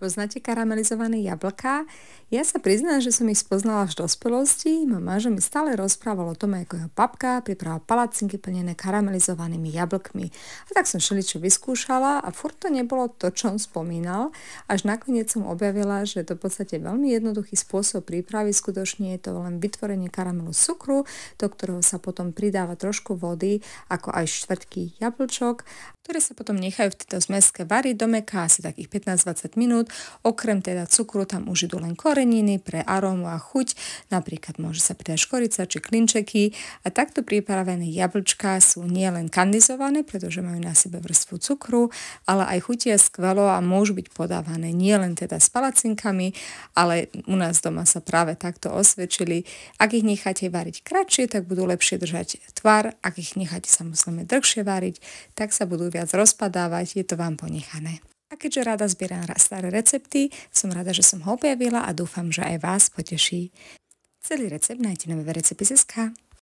Poznáte karamelizované jablká? Ja sa priznám, že som ich spoznala až v dospelosti. Má že mi stále rozprával o tom, ako jeho papka pripravila palacinky plnené karamelizovanými jablkmi. A tak som všeličo vyskúšala a furt to nebolo to, čo on spomínal. Až nakoniec som objavila, že to v podstate veľmi jednoduchý spôsob prípravy. Skutočne je to len vytvorenie karamelu cukru, do ktorého sa potom pridáva trošku vody, ako aj štvrtky jablčok, ktoré sa potom nechajú v tejto zmeske variť do meka asi takých 15-20 minút Okrem teda cukru tam už idú len koreniny pre arómu a chuť, napríklad môže sa pridať škorica či klinčeky a takto pripravené jablčka sú nielen kandizované, pretože majú na sebe vrstvu cukru, ale aj chutia skvelo a môžu byť podávané nielen teda s palacinkami, ale u nás doma sa práve takto osvedčili. Ak ich necháte variť kratšie, tak budú lepšie držať tvar, ak ich necháte samozrejme držšie variť, tak sa budú viac rozpadávať, je to vám ponechané. A keďže rada zbieram staré recepty, som rada, že som ho objavila a dúfam, že aj vás poteší. Celý recept nájdete na www.recepty.sk.